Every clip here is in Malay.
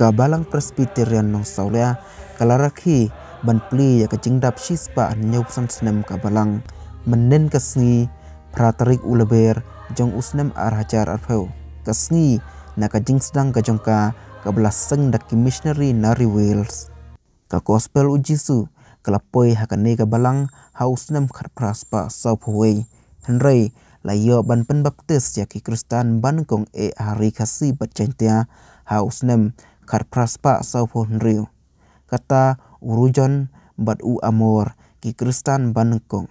กับบาลังพรสปิเตียนนองเสาเลียกลารักฮีบันปลีอยากจิงดับชิสปาอันยบสันสนมกับบาลังมันเน้นกัสงีพระตริกอุลเบร์จงอุสนมอาราจารอัพเฮวกัสงีนักจิงสดังกับจงกากับลาสังดักกิมิชเนรีนาริเวลส์กับกอสเปลอุจิสุกลับไปหากันในกับบาลังฮาอุสนมขัดพระสปาเสาพเวยฮันไรลายอบันเป็นบัพติสจากคริสตานบันกงเออาริคัสซีปัจจัยเตียฮาอุสนม kat praspa saupun riu. Kata urujon bat u amor ki kristan banengkong.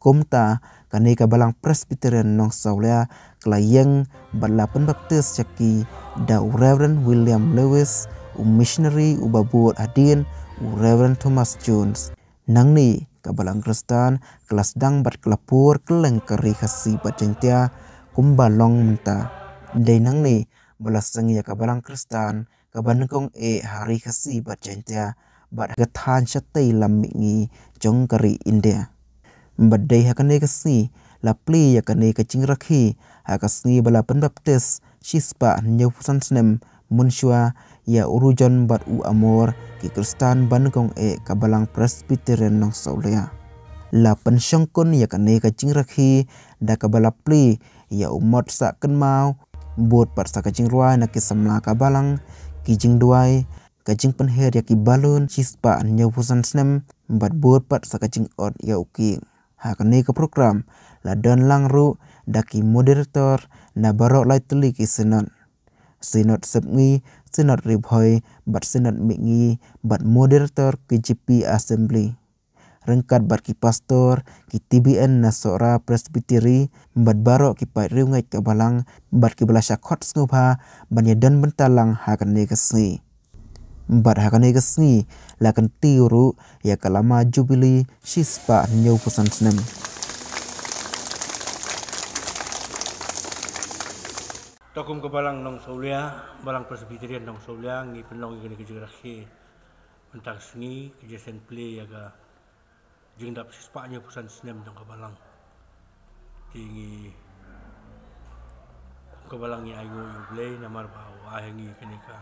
Komta kane ka balang presbiterian nong saulia kelayeng bat lapen baptis jaki da u Reverend William Lewis u missionary u babuot adin u Reverend Thomas Jones. Nang ni ka balang kristan kelas dang bat kelapur keleng kari kasi bat jentia kumbalong menta. Dainang ni bala sengi ya kabalang kristan kabanengkong e hari kasi bat jantia bat gathan syatai lamik ngi jongkari india badai hakane kasi lapli ya kane kacing rakhi hakasni bala pembaptis shispa nyawusan senem munshua ya urujan bat u amor ki kristan banengkong e kabalang presbiterian nong saulia la pensyongkon ya kane kacing rakhi da kabalapli ya umat sak kenmau Buat persa sa kajing ruai na ki samla ka balang ki jing duai kajing penher ya ki balun chispa an nyau pusan snem bat bot par sa ot ya uki ha ka ke program la don lang ru moderator na barok lai tuli ki senot senot sep ngi senot ribhoi bat senot mi ngi bat moderator ki jipi assembly rengkat barki pastor ki TBN Nasora Presbytery mbat barok ki pai riungai ha kan ke balang mbat ki belasya ha khot snupa banya dan bentalang hakan ni kesni mbat hakan ni kesni lakan tiuru ya kalama jubili shispa nyau pusan senam Tokum ke balang nong solia, balang presbiteri nong solia, ngi penong ikan ikan jerakhi, mentak sengi, kerja sen play, ya ka, jing dap sipanya pusan snem dong kebalang tingi kabalang ni ayo yo play na mar ba wa hengi kini ka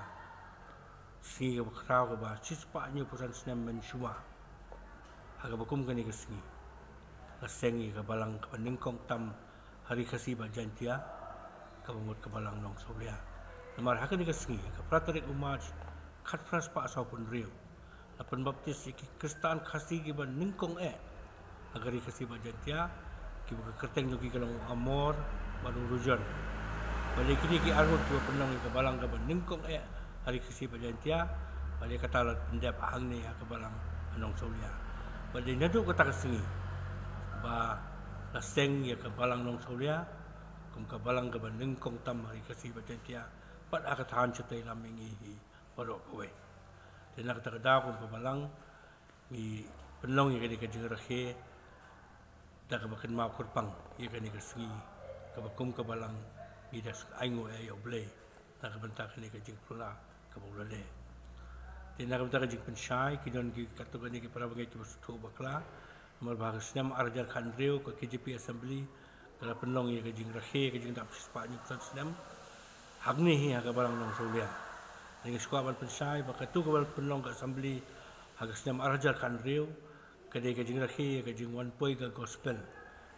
si kra ko ba sipanya pusan snem men shuma aga bakum kini ka singi la sengi kabalang kong tam hari kasih ba jantia kabamut kabalang nong sobria na mar hakani ka singi ka pratrik umaj khat pras pa sa pun riu apan baptis ki kristan khasi ki ban ningkong e agari khasi ba jatia ki ba kerteng ki kalong amor baru rujan bale kini ki arut ki penang ki balang ka ban ningkong e hari khasi ba jatia bale kata la pendep ahang ni ka balang anong solia bale nyadu kata kesini ba la seng ya ka balang nong solia kum ka balang ka ban ningkong tam hari khasi ba jatia pat akatan chatai lamingi hi baro kowe. Okay di nak terdah pun lah pemalang mi penlong yang kini kajung rakhe dah kebakin mau kurpang yang kini kesungi kebakum kebalang mi dah aingo ayo ble nak bentak kini kajung pula kebulele di nak bentak kajung pensai kini kini katuk kini kini perabang itu bersatu bakla mal bahagusnya m arjar kandreo ke KJP Assembly kala penlong yang kajung rakhe kajung tak sepatnya pusat senam Agni hingga barang nong suliah. Ringgit sekolah bal pensai, bakat tu kebal penong kat sambli, agak senyam arajar kan riu, kedai kajing ke jing wan pui ke gospel,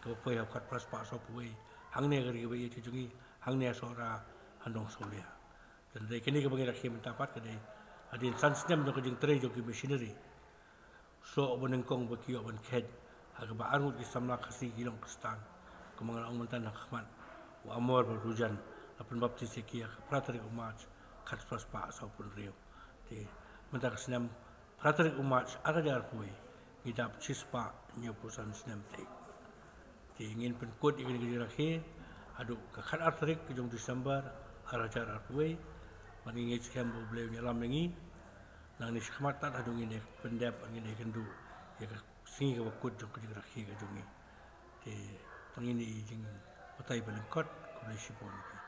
kau pui hakat pras pak so pui, hang ni agak ribai itu jungi, hang ni asora handong solia. Dan dari kini kebagi rakhi mentapat kedai, adin san senyam jo kajing tray jo ki machinery, so oban engkong bagi oban ked, agak ba arut di samla kasi hilang kestan, kemangan orang mentan nak kemat, wa amor berujan, apun baptis sekia, prateri umat kat pas pak pun riu. Di mentak senam fratri umat ada dar pui kita cis pak nyepusan senam ti. Di ingin penkut ingin kerja Aduk adu kekat artrik ke jong disember arah cara pui mengingi cikam boleh nyalam lagi. Nang ni sekemat tak ada jong ini pendap ingin dia kendu ya singi ke wakut jong kerja rakhi ke jong Di tengini jing petai balik kot kembali